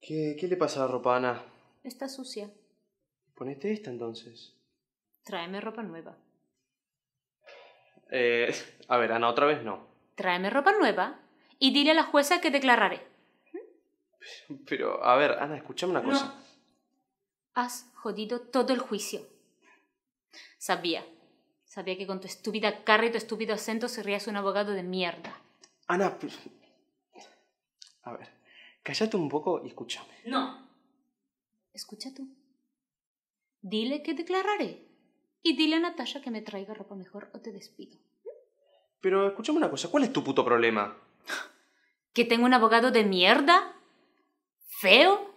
¿Qué, qué le pasa a la ropa, Ana? Está sucia. Ponete esta entonces. Tráeme ropa nueva. Eh, a ver, Ana, otra vez no. Tráeme ropa nueva y dile a la jueza que declararé. Pero, a ver, Ana, escúchame una cosa. Has jodido todo el juicio. Sabía. Sabía que con tu estúpida cara y tu estúpido acento serías un abogado de mierda. Ana, pues... a ver. Cállate un poco y escúchame. No. Escucha tú. Dile que declararé. Y dile a Natasha que me traiga ropa mejor o te despido. Pero escúchame una cosa, ¿cuál es tu puto problema? ¿Que tengo un abogado de mierda? ¿Feo?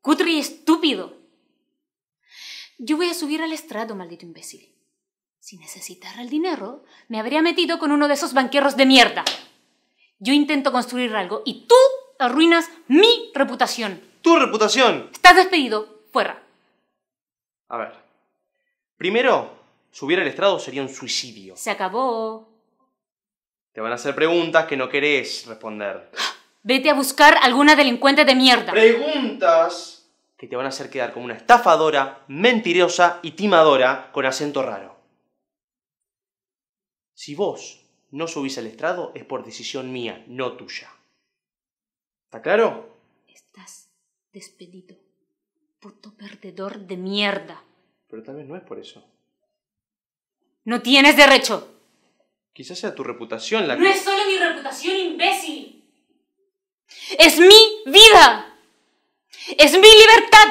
¿Cutre y estúpido? Yo voy a subir al estrado, maldito imbécil. Si necesitara el dinero, me habría metido con uno de esos banqueros de mierda. Yo intento construir algo y tú arruinas mi reputación. ¡Tu reputación! Estás despedido. Fuera. A ver. Primero, subir al estrado sería un suicidio. Se acabó. Te van a hacer preguntas que no querés responder. Vete a buscar alguna delincuente de mierda. Preguntas que te van a hacer quedar como una estafadora, mentirosa y timadora con acento raro. Si vos no subís al estrado es por decisión mía, no tuya. ¿Está claro? Estás despedido. tu perdedor de mierda. Pero tal vez no es por eso. No tienes derecho. Quizás sea tu reputación la que... No es solo mi reputación, imbécil. Es mi vida. Es mi libertad.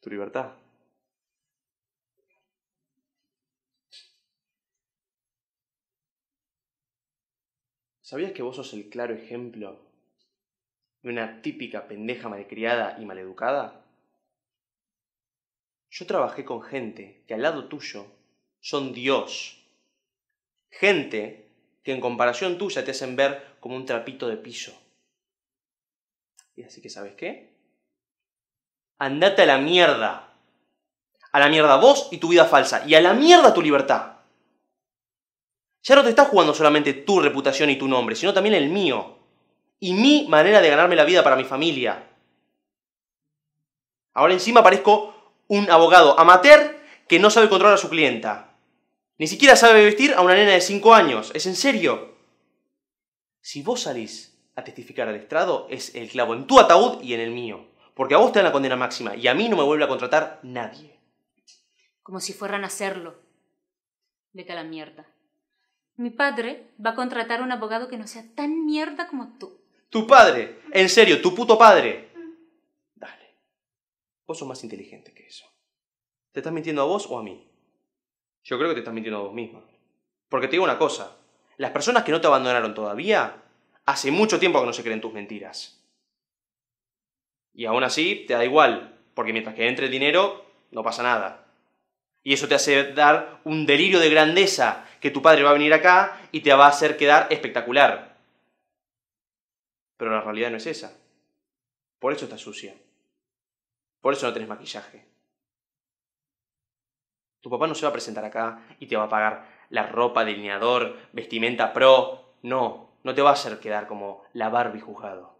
Tu libertad. ¿Sabías que vos sos el claro ejemplo de una típica pendeja malcriada y maleducada? Yo trabajé con gente que al lado tuyo son Dios. Gente que en comparación tuya te hacen ver como un trapito de piso. Y así que, ¿sabes qué? Andate a la mierda. A la mierda vos y tu vida falsa. Y a la mierda tu libertad. Ya no te estás jugando solamente tu reputación y tu nombre, sino también el mío. Y mi manera de ganarme la vida para mi familia. Ahora encima parezco un abogado amateur que no sabe controlar a su clienta. Ni siquiera sabe vestir a una nena de 5 años. ¿Es en serio? Si vos salís a testificar al estrado, es el clavo en tu ataúd y en el mío. Porque a vos te dan la condena máxima y a mí no me vuelve a contratar nadie. Como si fueran a hacerlo. Vete a la mierda. Mi padre va a contratar a un abogado que no sea tan mierda como tú. Tu padre, en serio, tu puto padre. Mm. Dale. Vos sos más inteligente que eso. ¿Te estás mintiendo a vos o a mí? Yo creo que te estás mintiendo a vos misma. Porque te digo una cosa, las personas que no te abandonaron todavía, hace mucho tiempo que no se creen tus mentiras. Y aún así, te da igual, porque mientras que entre el dinero, no pasa nada. Y eso te hace dar un delirio de grandeza que tu padre va a venir acá y te va a hacer quedar espectacular. Pero la realidad no es esa. Por eso estás sucia. Por eso no tenés maquillaje. Tu papá no se va a presentar acá y te va a pagar la ropa, delineador, vestimenta pro. No, no te va a hacer quedar como la Barbie juzgado.